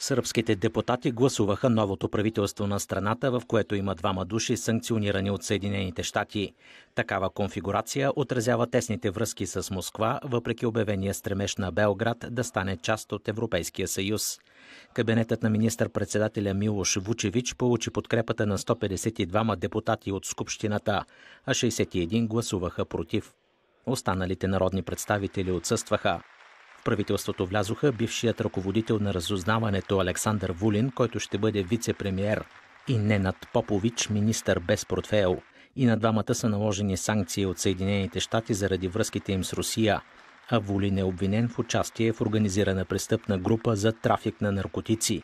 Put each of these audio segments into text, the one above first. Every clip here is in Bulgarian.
Сръбските депутати гласуваха новото правителство на страната, в което има двама души санкционирани от Съединените щати. Такава конфигурация отразява тесните връзки с Москва, въпреки обявения стремеж на Белград да стане част от Европейския съюз. Кабинетът на министър-председателя Милош Вучевич получи подкрепата на 152 депутати от Скупщината, а 61 гласуваха против. Останалите народни представители отсъстваха. В правителството влязоха бившият ръководител на разузнаването Александър Вулин, който ще бъде вице-премьер и Ненат Попович, министър без портфел. И на двамата са наложени санкции от Съединените щати заради връзките им с Русия. А Вулин е обвинен в участие в организирана престъпна група за трафик на наркотици.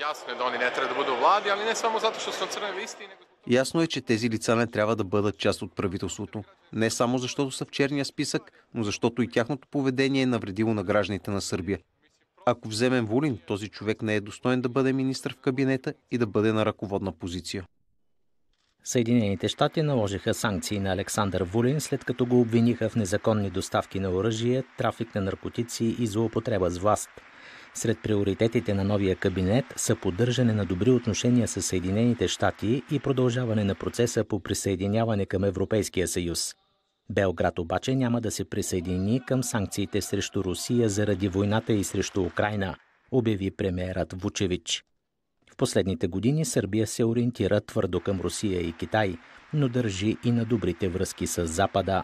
Ясно, е, да, не е трябва да da влади, али не само ne samo на истина, su Ясно е, че тези лица не трябва да бъдат част от правителството. Не само защото са в черния списък, но защото и тяхното поведение е навредило на гражданите на Сърбия. Ако вземем Вулин, този човек не е достоен да бъде министр в кабинета и да бъде на ръководна позиция. Съединените щати наложиха санкции на Александър Вулин, след като го обвиниха в незаконни доставки на оръжие, трафик на наркотици и злоупотреба с власт. Сред приоритетите на новия кабинет са поддържане на добри отношения с Съединените щати и продължаване на процеса по присъединяване към Европейския съюз. Белград обаче няма да се присъедини към санкциите срещу Русия заради войната и срещу Украина, обяви премиерът Вучевич. В последните години Сърбия се ориентира твърдо към Русия и Китай, но държи и на добрите връзки с Запада.